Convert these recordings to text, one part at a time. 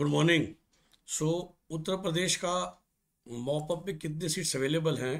good morning so उत्तर प्रदेश का mop up में कितने सीट्स अवेलेबल हैं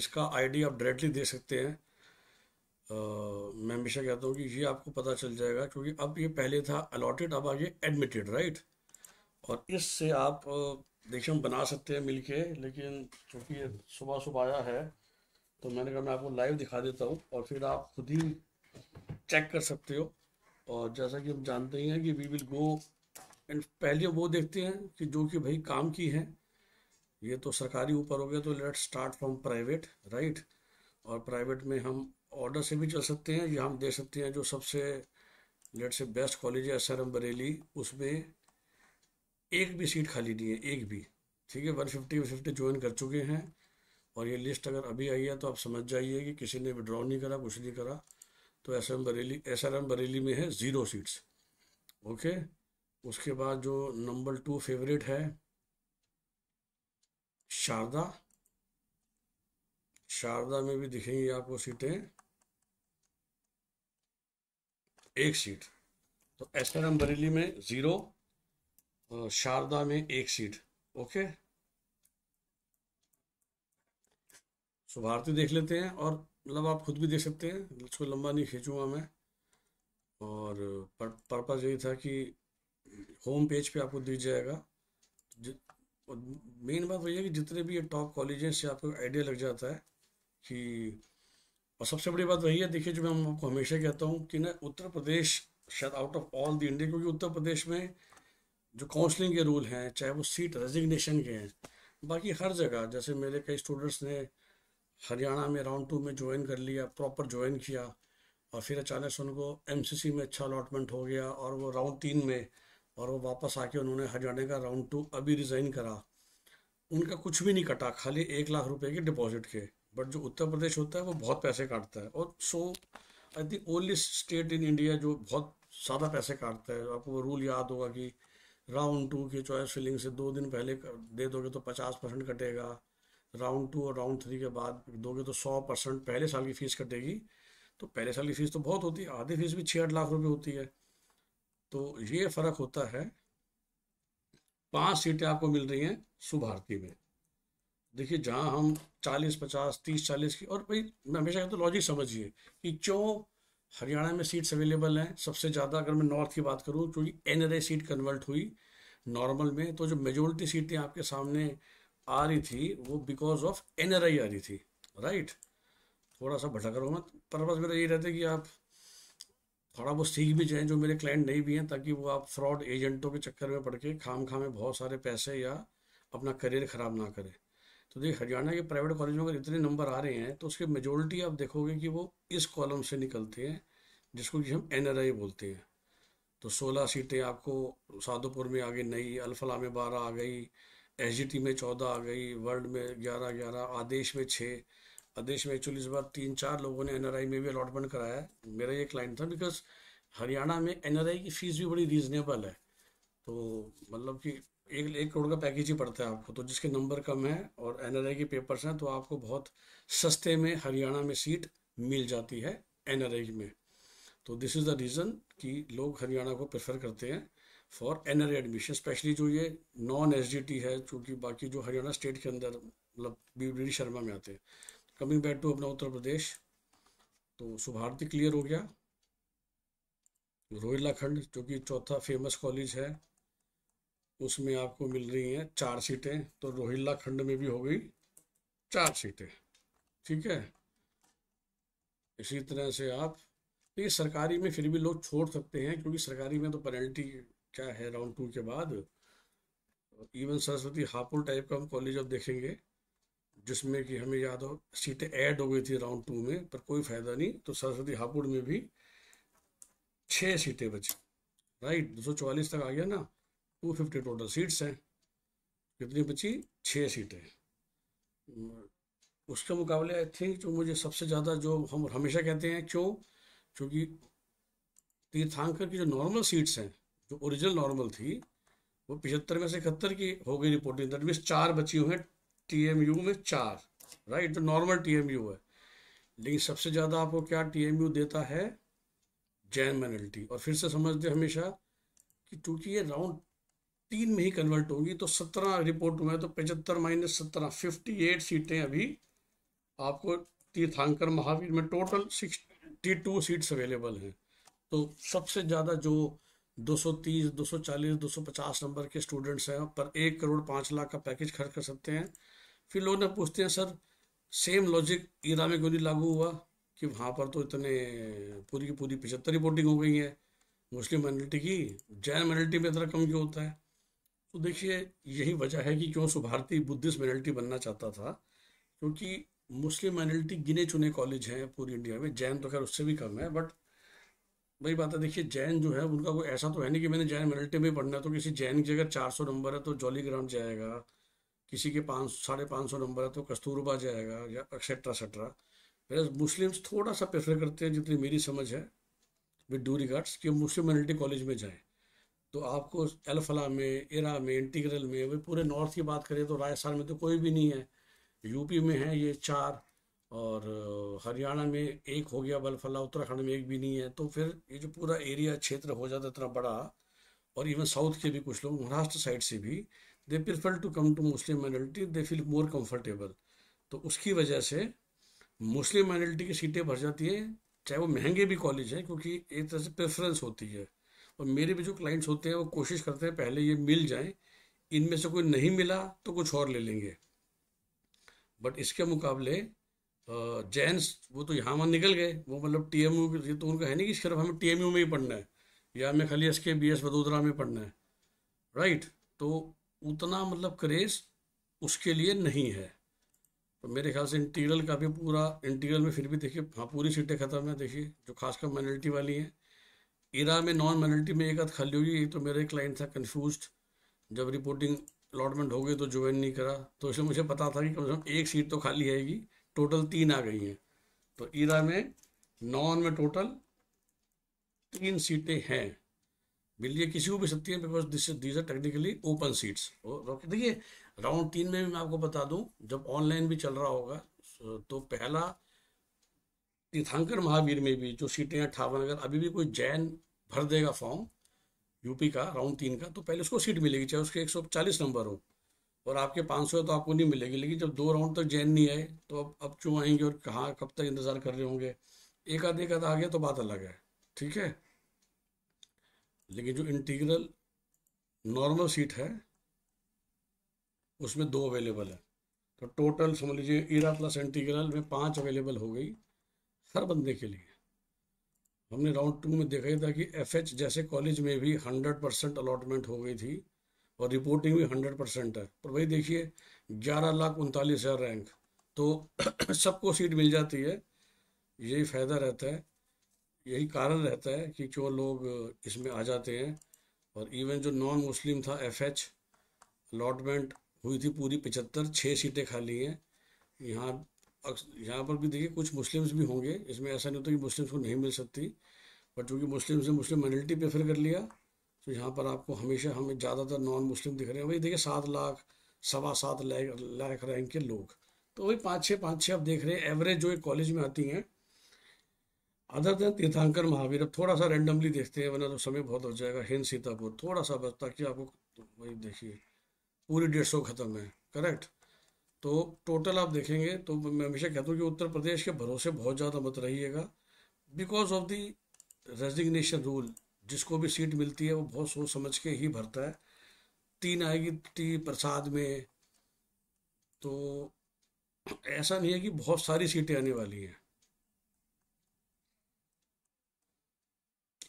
इसका आईडी आप डायरेक्टली दे सकते हैं आ, मैं हमेशा कहता हूँ कि ये आपको पता चल जाएगा क्योंकि अब ये पहले था अलॉटेड अब ये एडमिटेड राइट और इससे आप देखिए हम बना सकते हैं मिलके लेकिन क्योंकि ये सुबह सुबह आया है तो मैंने कहा मैं आपको लाइव दिखा देता हूँ और फिर आप खुद ही चेक कर सकते हो और जैसा कि हम जानते ही हैं कि वी विल गो एंड पहले वो देखते हैं कि जो कि भाई काम की है ये तो सरकारी ऊपर हो गया तो let start from private right और प्राइवेट में हम ऑर्डर से भी चल सकते हैं या हम दे सकते हैं जो सबसे लेट से बेस्ट कॉलेज है एस बरेली उसमें एक भी सीट खाली नहीं है एक भी ठीक है one fifty one fifty join कर चुके हैं और ये लिस्ट अगर अभी आई है तो आप समझ जाइए कि किसी ने विड्रॉ नहीं करा कुछ नहीं करा तो S M Bareilly S R M Bareilly में है ज़ीरो सीट्स ओके उसके बाद जो नंबर टू फेवरेट है शारदा शारदा में भी दिखेंगी आपको सीटें एक सीट तो एस एम बरेली में ज़ीरो शारदा में एक सीट ओके सुभारती देख लेते हैं और मतलब आप खुद भी देख सकते हैं उसको लंबा नहीं खींचूंगा मैं और पर्पज़ यही था कि होम पेज पे आपको दिख जाएगा मेन बात वही है कि जितने भी ये टॉप कॉलेजेस से आपको आइडिया लग जाता है कि और सबसे बड़ी बात वही है देखिए जो मैं आपको हमेशा कहता हूँ कि ना उत्तर प्रदेश शायद out of all the India क्योंकि उत्तर प्रदेश में जो काउंसलिंग के रूल हैं चाहे वो सीट रेजिग्नेशन के हैं बाकी हर जगह जैसे मेरे कई स्टूडेंट्स ने हरियाणा में राउंड टू में ज्वाइन कर लिया प्रॉपर ज्वाइन किया और फिर अचानक से उनको एम में अच्छा अलॉटमेंट हो गया और वो राउंड तीन में और वो वापस आके उन्होंने हरियाणा का राउंड टू अभी रिज़ाइन करा उनका कुछ भी नहीं कटा खाली एक लाख रुपए के डिपॉजिट के बट जो उत्तर प्रदेश होता है वो बहुत पैसे काटता है और so I think only state in India जो बहुत ज़्यादा पैसे काटता है आपको वो रूल याद होगा कि राउंड टू की चॉइस फिलिंग से दो दिन पहले दे दोगे तो पचास परसेंट कटेगा राउंड टू और राउंड थ्री के बाद दोगे तो सौ परसेंट पहले साल की फ़ीस कटेगी तो पहले साल की फ़ीस तो बहुत होती है आधी फीस भी छः आठ लाख रुपये होती है तो ये फर्क होता है पांच सीटें आपको मिल रही हैं सुभारती में देखिए जहां हम चालीस पचास तीस चालीस की और भाई मैं हमेशा कहता तो लॉजिक समझिए कि क्यों हरियाणा में सीट्स अवेलेबल हैं सबसे ज़्यादा अगर मैं नॉर्थ की बात करूँ क्योंकि एन सीट कन्वर्ट हुई नॉर्मल में तो जो मेजोरिटी सीटें आपके सामने आ रही थी वो बिकॉज ऑफ एन आ रही थी राइट थोड़ा सा भटक रहा हूँ मैं पर्पज़ मेरा ये रहता है कि आप थोड़ा वो सीख भी जाएं जो मेरे क्लाइंट नहीं भी हैं ताकि वो आप फ्रॉड एजेंटों के चक्कर में पड़ के खाम खामे बहुत सारे पैसे या अपना करियर ख़राब ना करें तो देखिए हरियाणा के प्राइवेट कॉलेज में अगर इतने नंबर आ रहे हैं तो उसके मेजोरिटी आप देखोगे कि वो इस कॉलम से निकलते हैं जिसको कि हम एन बोलते हैं तो सोलह सीटें आपको साधुपुर में आ गई नई अल्फला में बारह आ गई एस में चौदह आ गई वर्ल्ड में ग्यारह ग्यारह आदेश में छः देश में एक्चुअली इस बार तीन चार लोगों ने एनआरआई में भी अलॉटमेंट कराया है मेरा ये क्लाइंट था बिकॉज हरियाणा में एनआरआई की फीस भी बड़ी रीजनेबल है तो मतलब कि एक एक करोड़ का पैकेज ही पड़ता है आपको तो जिसके नंबर कम है और एन के पेपर्स हैं तो आपको बहुत सस्ते में हरियाणा में सीट मिल जाती है एन में तो दिस इज़ द रीज़न कि लोग हरियाणा को प्रेफर करते हैं for N R admission specially जो ये नॉन एस है क्योंकि बाकी जो हरियाणा स्टेट के अंदर मतलब बी शर्मा में आते हैं कमिंग बैक टू अपना उत्तर प्रदेश तो शुभार्थी क्लियर हो गया रोहिला खंड जो कि चौथा फेमस कॉलेज है उसमें आपको मिल रही हैं चार सीटें तो खंड में भी हो गई चार सीटें ठीक है इसी तरह से आप तो ये सरकारी में फिर भी लोग छोड़ सकते हैं क्योंकि सरकारी में तो पेनल्टी क्या है राउंड टू के बाद इवन सरस्वती हापुड़ टाइप का हम कॉलेज अब देखेंगे जिसमें कि हमें याद हो सीटें ऐड हो गई थी राउंड टू में पर कोई फायदा नहीं तो सरस्वती हापुड़ में भी छः सीटें बची राइट दो सौ चौवालीस तक आ गया ना टू फिफ्टी टोटल सीट्स हैं कितनी बची छः सीटें उसके मुकाबले आई थिंक जो मुझे सबसे ज़्यादा जो हम हमेशा कहते हैं क्यों क्योंकि तीर्थांकर की जो नॉर्मल सीट्स हैं जो ओरिजिनल नॉर्मल थी वो पिछहत्तर में से इकहत्तर की हो गई रिपोर्टिंग दैट मीन्स चार बची हुई हैं टीएमयू में चार राइट जो नॉर्मल टीएमयू है लेकिन सबसे ज़्यादा आपको क्या टीएमयू देता है जैन मेनल्टी और फिर से समझते हमेशा कि चूंकि ये राउंड तीन में ही कन्वर्ट होगी तो सत्रह रिपोर्ट हुआ है तो पचहत्तर माइनस सत्रह फिफ्टी एट सीटें अभी आपको तीर्थांकर महावीर में total sixty two seats available हैं तो सबसे ज़्यादा जो 230, 240, 250 नंबर के स्टूडेंट्स हैं पर एक करोड़ पाँच लाख का पैकेज खर्च कर सकते हैं फिर लोग ना पूछते हैं सर सेम लॉजिक ईरा में क्यों नहीं लागू हुआ कि वहाँ पर तो इतने पूरी की पूरी पिछहत्तर रिपोर्टिंग हो गई है मुस्लिम माइनॉरिटी की जैन माइनॉरिटी में इतना कम क्यों होता है तो देखिए यही वजह है कि क्यों सुभारती बुद्धिस्ट माइनॉरिटी बनना चाहता था क्योंकि मुस्लिम माइनॉरिटी गिने चुने कॉलेज हैं पूरी इंडिया में जैन तो खैर उससे भी कम है बट वही बात है देखिए जैन जो है उनका कोई ऐसा तो है नहीं कि मैंने जैन माइनॉरिटी में पढ़ना है तो किसी जैन की अगर चार सौ नंबर है तो जॉली ग्राउंड जाएगा किसी के पाँच साढ़े पाँच सौ नंबर है तो कस्तूरबा जाएगा या एक्सेट्रा एक्सेट्रा मेरा मुस्लिम्स थोड़ा सा प्रेफर करते हैं जितनी मेरी समझ है विद डू रिगार्ड्स कि मुस्लिम माइनॉरिटी कॉलेज में जाएँ तो आपको अलफला में इरा में इंटीग्रल में वही पूरे नॉर्थ की बात करें तो राजस्थान में तो कोई भी नहीं है यूपी में है ये चार और हरियाणा में एक हो गया बलफला उत्तराखंड में एक भी नहीं है तो फिर ये जो पूरा एरिया क्षेत्र हो जाता इतना बड़ा और इवन साउथ के भी कुछ लोग महाराष्ट्र साइड से भी they prefer to come to Muslim minority they feel more comfortable तो उसकी वजह से मुस्लिम माइनॉरिटी की सीटें भर जाती हैं चाहे वो महंगे भी कॉलेज हैं क्योंकि एक तरह से प्रेफरेंस होती है और मेरे भी जो क्लाइंट्स होते हैं वो कोशिश करते हैं पहले ये मिल जाए इनमें से कोई नहीं मिला तो कुछ और ले लेंगे बट इसके मुकाबले जेंट्स वो तो यहाँ वहाँ निकल गए वो मतलब टी एम यू ये तो उनका है नहीं कि सिर्फ हमें टी एम यू में ही पढ़ना है या हमें खाली एस के बी एस वडोदरा में पढ़ना है राइट तो उतना मतलब क्रेज उसके लिए नहीं है तो मेरे ख्याल से इंटीरियल का भी पूरा इंटीरियल में फिर भी देखिए हाँ पूरी सीटें खत्म है देखिए जो खासकर माइनॉरिटी वाली हैं इरा में नॉन माइनॉरिटी में एक आध खाली हुई तो मेरे क्लाइंट था कन्फ्यूज जब रिपोर्टिंग अलॉटमेंट हो गई तो ज्वाइन नहीं करा तो इसलिए मुझे पता था कि कम से कम एक सीट तो खाली आएगी टोटल तीन आ गई हैं तो इरा में नॉन में टोटल तीन सीटें हैं मिल रही किसी को भी सकती है because this these are technically open seats देखिए राउंड तीन में भी मैं आपको बता दूं जब ऑनलाइन भी चल रहा होगा तो पहला तीर्थांकर महावीर में भी जो सीटें हैं अठावन अगर अभी भी कोई जैन भर देगा फॉर्म यूपी का राउंड तीन का तो पहले उसको सीट मिलेगी चाहे उसके एक नंबर हो और आपके 500 है तो आपको नहीं मिलेगी लेकिन जब दो राउंड तक जैन नहीं आए तो अब अब क्यों आएंगे और कहाँ कब तक इंतज़ार कर रहे होंगे एक आध एक आध आ गया तो बात अलग है ठीक है लेकिन जो इंटीग्रल नॉर्मल सीट है उसमें दो अवेलेबल है तो टोटल समझ लीजिए इरा प्लस इंटीग्रल में पांच अवेलेबल हो गई हर बंदे के लिए हमने राउंड टू में देखा था कि एफ एच जैसे कॉलेज में भी हंड्रेड परसेंट अलॉटमेंट हो गई थी और रिपोर्टिंग भी हंड्रेड परसेंट है पर वही देखिए ग्यारह लाख उनतालीस हज़ार रैंक तो सबको सीट मिल जाती है यही फ़ायदा रहता है यही कारण रहता है कि क्यों लोग इसमें आ जाते हैं और इवन जो नॉन मुस्लिम था एफ एच अलॉटमेंट हुई थी पूरी पचहत्तर छः सीटें खाली हैं यहाँ यहाँ पर भी देखिए कुछ मुस्लिम्स भी होंगे इसमें ऐसा नहीं होता कि मुस्लिम्स को नहीं मिल सकती बट चूँकि मुस्लिम्स ने मुस्लिम माइनॉरिटी प्रेफर कर लिया तो यहाँ पर आपको हमेशा हमें ज़्यादातर नॉन मुस्लिम दिख रहे हैं वही देखिए सात लाख सवा सात लाख रैंक के लोग तो वही पाँच छः पाँच छः आप देख रहे हैं एवरेज जो एक कॉलेज में आती हैं अदर देन तीर्थांकर महावीर अब थोड़ा सा रैंडमली देखते हैं वरना तो समय बहुत हो जाएगा हिंद सीतापुर थोड़ा सा बस ताकि आपको वही देखिए पूरी डेढ़ सौ खत्म है करेक्ट तो टोटल आप देखेंगे तो मैं हमेशा कहता हूँ कि उत्तर प्रदेश के भरोसे बहुत ज़्यादा मत रहिएगा because of the resignation rule जिसको भी सीट मिलती है वो बहुत सोच समझ के ही भरता है तीन आएगी टी प्रसाद में तो ऐसा नहीं है कि बहुत सारी सीटें आने वाली हैं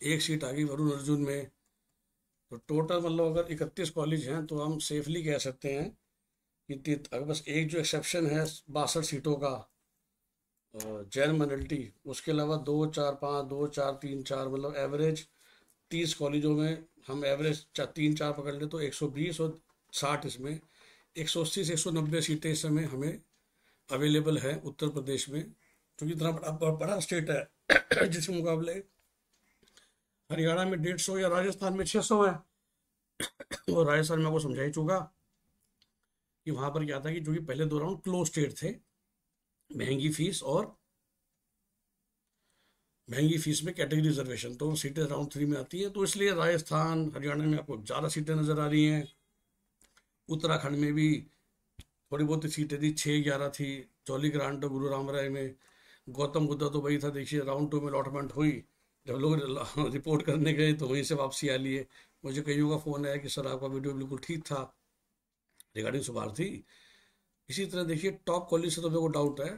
एक सीट आ गई वरुण अर्जुन में तो टोटल मतलब अगर इकतीस कॉलेज हैं तो हम सेफली कह सकते हैं कि अगर बस एक जो एक्सेप्शन है बासठ सीटों का जैन मनल्टी उसके अलावा दो चार पाँच दो चार तीन चार मतलब एवरेज तीस कॉलेजों में हम एवरेज चा, तीन चार पकड़ लें तो एक सौ बीस और साठ इसमें एक सौ अस्सी से एक सौ नब्बे सीटें इस समय हमें अवेलेबल है उत्तर प्रदेश में क्योंकि इतना बड़ा बड़ा स्टेट है जिसके मुकाबले हरियाणा में डेढ़ सौ या राजस्थान में छः सौ है और राजस्थान में आपको समझा ही चुका कि वहां पर क्या था कि जो कि पहले दो राउंड क्लोज स्टेट थे महंगी फीस और महंगी फीस में कैटेगरी रिजर्वेशन तो सीटें राउंड थ्री में आती है तो इसलिए राजस्थान हरियाणा में आपको ज़्यादा सीटें नज़र आ रही हैं उत्तराखंड में भी थोड़ी बहुत सीटें थी छः ग्यारह थी चौली ग्रांड गुरु राम राय में गौतम बुद्धा तो वही था देखिए राउंड टू में अलॉटमेंट हुई जब लोग रिपोर्ट करने गए तो वहीं से वापसी आ लिए मुझे कईयों का फ़ोन आया कि सर आपका वीडियो बिल्कुल ठीक था रिगार्डिंग थी इसी तरह देखिए टॉप कॉलेज से तो मेरे को डाउट है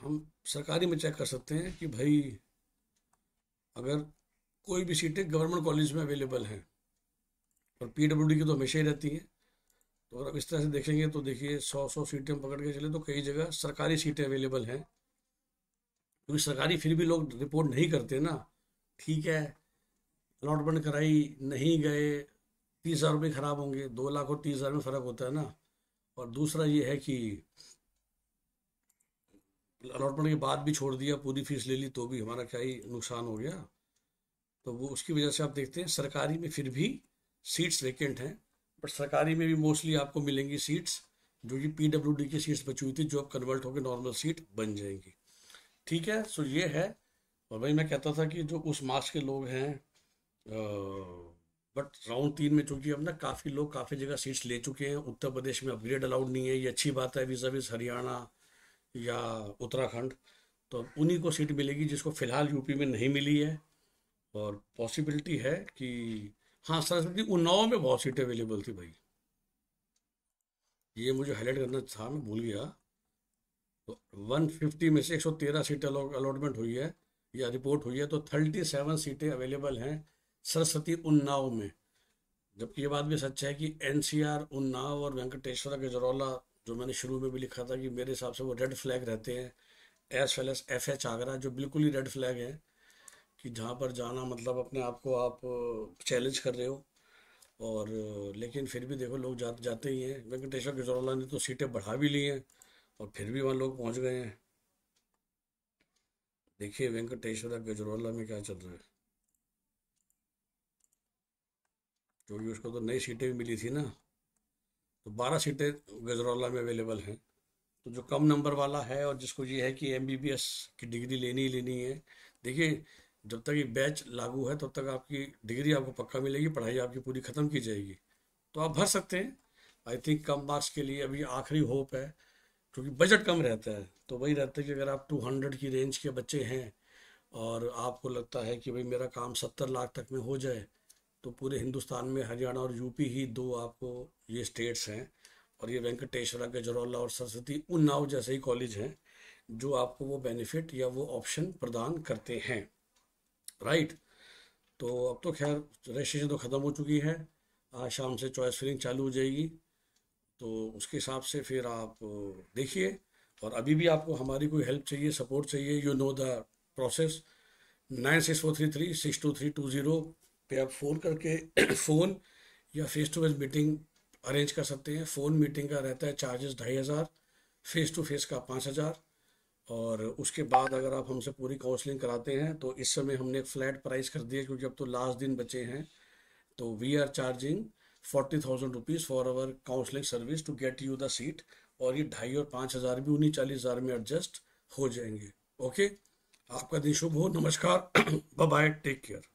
हम सरकारी में चेक कर सकते हैं कि भाई अगर कोई भी सीटें गवर्नमेंट कॉलेज में अवेलेबल हैं और पी की तो हमेशा ही रहती हैं तो अगर इस तरह से देखेंगे तो देखिए सौ सौ सीटें पकड़ के चले तो कई जगह सरकारी सीटें अवेलेबल हैं क्योंकि सरकारी फिर भी लोग रिपोर्ट नहीं करते ना ठीक है अलॉटमेंट कराई नहीं गए तीस हज़ार रुपये ख़राब होंगे दो लाख और तीस हज़ार में फ़र्क होता है ना और दूसरा ये है कि अलॉटमेंट के बाद भी छोड़ दिया पूरी फीस ले ली तो भी हमारा क्या ही नुकसान हो गया तो वो उसकी वजह से आप देखते हैं सरकारी में फिर भी सीट्स वेकेंट हैं बट सरकारी में भी मोस्टली आपको मिलेंगी सीट्स जो कि पी की सीट्स बची हुई थी जो अब कन्वर्ट होकर नॉर्मल सीट बन जाएंगी ठीक है सो ये है और भाई मैं कहता था कि जो उस मास के लोग हैं बट राउंड तीन में चूंकि अब ना काफ़ी लोग काफ़ी जगह सीट्स ले चुके हैं उत्तर प्रदेश में अपग्रेड अलाउड नहीं है ये अच्छी बात है विजा विज हरियाणा या उत्तराखंड तो उन्हीं को सीट मिलेगी जिसको फिलहाल यूपी में नहीं मिली है और पॉसिबिलिटी है कि हाँ सरस्वती उन्नाव में बहुत सीटें अवेलेबल थी भाई ये मुझे हाईलाइट करना था मैं भूल गया तो 150 में से 113 सीट अलॉटमेंट हुई है या रिपोर्ट हुई है तो थर्टी सेवन सीटें अवेलेबल हैं सरस्वती उन्नाव में जबकि ये बात भी सच है कि आर उन्नाव और वेंकटेश्वर गजरौला जो मैंने शुरू में भी लिखा था कि मेरे हिसाब से वो रेड फ्लैग रहते हैं as well as F H Agra जो बिल्कुल ही रेड फ्लैग है कि जहाँ पर जाना मतलब अपने आप को आप चैलेंज कर रहे हो और लेकिन फिर भी देखो लोग जा, जाते ही हैं वेंकटेश्वर गजरौला ने तो सीटें बढ़ा भी ली हैं और फिर भी वहाँ लोग पहुँच गए हैं देखिए वेंकटेश्वर गजरौला में क्या चल रहा है क्योंकि उसको तो नई सीटें भी मिली थी ना तो बारह सीटें गजरौला में अवेलेबल हैं तो जो कम नंबर वाला है और जिसको ये है कि एम की डिग्री लेनी ही लेनी है देखिए जब तक ये बैच लागू है तब तो तक आपकी डिग्री आपको पक्का मिलेगी पढ़ाई आपकी पूरी ख़त्म की जाएगी तो आप भर सकते हैं आई थिंक कम मार्क्स के लिए अभी आखिरी होप है क्योंकि बजट कम रहता है तो वही रहता है कि अगर आप 200 की रेंज के बच्चे हैं और आपको लगता है कि भाई मेरा काम 70 लाख तक में हो जाए तो पूरे हिंदुस्तान में हरियाणा और यूपी ही दो आपको ये स्टेट्स हैं और ये वेंकटेश्वरा गजरौला और सरस्वती उन्नाव जैसे ही कॉलेज हैं जो आपको वो बेनिफिट या वो ऑप्शन प्रदान करते हैं राइट तो अब तो खैर रजिस्ट्रेशन तो ख़त्म हो चुकी है आज शाम से चॉइस फिलिंग चालू हो जाएगी तो उसके हिसाब से फिर आप देखिए और अभी भी आपको हमारी कोई हेल्प चाहिए सपोर्ट चाहिए you know the process nine six four three three six two three two zero पे आप फ़ोन करके फ़ोन या face to face meeting arrange कर सकते हैं फ़ोन मीटिंग का रहता है चार्जेस ढाई हज़ार फेस टू फेस का पाँच हज़ार और उसके बाद अगर आप हमसे पूरी काउंसलिंग कराते हैं तो इस समय हमने एक फ्लैट प्राइस कर दिया क्योंकि अब तो लास्ट दिन बचे हैं तो we are charging forty thousand rupees for our counselling service to get you the seat और ये ढाई और पाँच हज़ार भी उन्नीस चालीस हज़ार में एडजस्ट हो जाएंगे ओके आपका दिन शुभ हो नमस्कार बाय टेक केयर